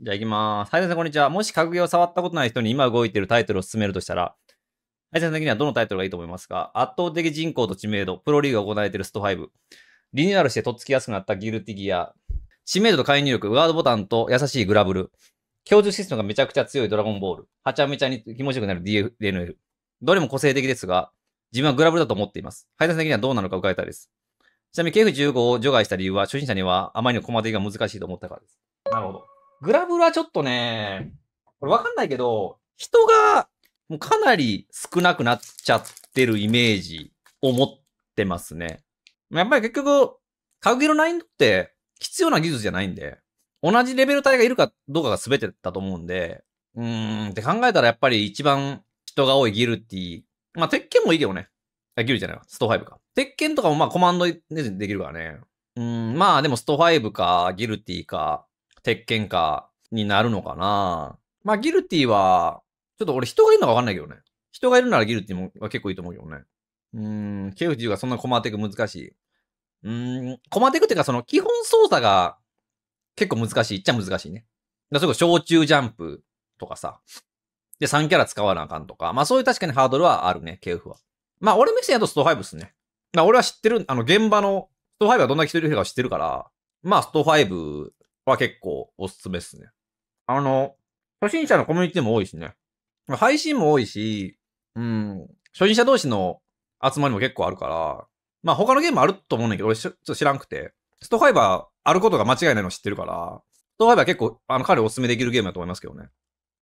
じゃあ行きます。はい、先生、こんにちは。もし格ゲーを触ったことない人に今動いているタイトルを進めるとしたら、はい、先生的にはどのタイトルがいいと思いますか圧倒的人口と知名度、プロリーグが行われているスト5、リニューアルしてとっつきやすくなったギルティギア、知名度と介入力、ワードボタンと優しいグラブル、教授システムがめちゃくちゃ強いドラゴンボール、はちゃめちゃに気持ちよくなる DNL。どれも個性的ですが、自分はグラブルだと思っています。配達的にはどうなのか伺いたいです。ちなみに KF15 を除外した理由は、初心者にはあまりのコマ的が難しいと思ったからです。なるほど。グラブルはちょっとね、これわかんないけど、人がもうかなり少なくなっちゃってるイメージを持ってますね。やっぱり結局、カグゲル9インって必要な技術じゃないんで、同じレベル帯がいるかどうかが全てだと思うんで、うーんって考えたらやっぱり一番人が多いギルティ。まあ、鉄拳もいいけどね。あ、ギルじゃないわ。スト5か。鉄拳とかもまあコマンドでできるからね。うん、まあでもスト5かギルティか、鉄拳かになるのかな。まあ、ギルティは、ちょっと俺人がいるのかわかんないけどね。人がいるならギルティも結構いいと思うけどね。うーん、ケフジュがそんなコマテク難しい。うーん、コマテクっていうかその基本操作が結構難しいっちゃ難しいね。だそれこそ小中ジャンプとかさ。で、3キャラ使わなあかんとか。まあそういう確かにハードルはあるね、ケフは。まあ俺目線やとスト5っすね。まあ俺は知ってる、あの現場のスト5はどんだけ人いるか知ってるから、まあスト5は結構おすすめっすね。あの、初心者のコミュニティも多いしね。配信も多いし、うん、初心者同士の集まりも結構あるから、まあ他のゲームあると思うんだけど、俺ちょっと知らんくて、ストファイバーあることが間違いないの知ってるから、ストファイバー結構、あの、彼おすすめできるゲームだと思いますけどね。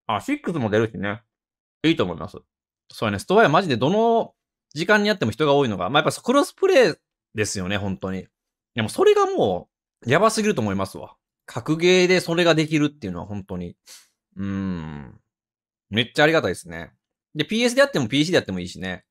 あ、6も出るしね。いいと思います。そうやね、ストファイバーマジでどの時間にやっても人が多いのが、まあやっぱクロスプレイですよね、本当に。でもそれがもう、やばすぎると思いますわ。格ゲーでそれができるっていうのは本当に、うん、めっちゃありがたいですね。で、PS であっても PC であってもいいしね。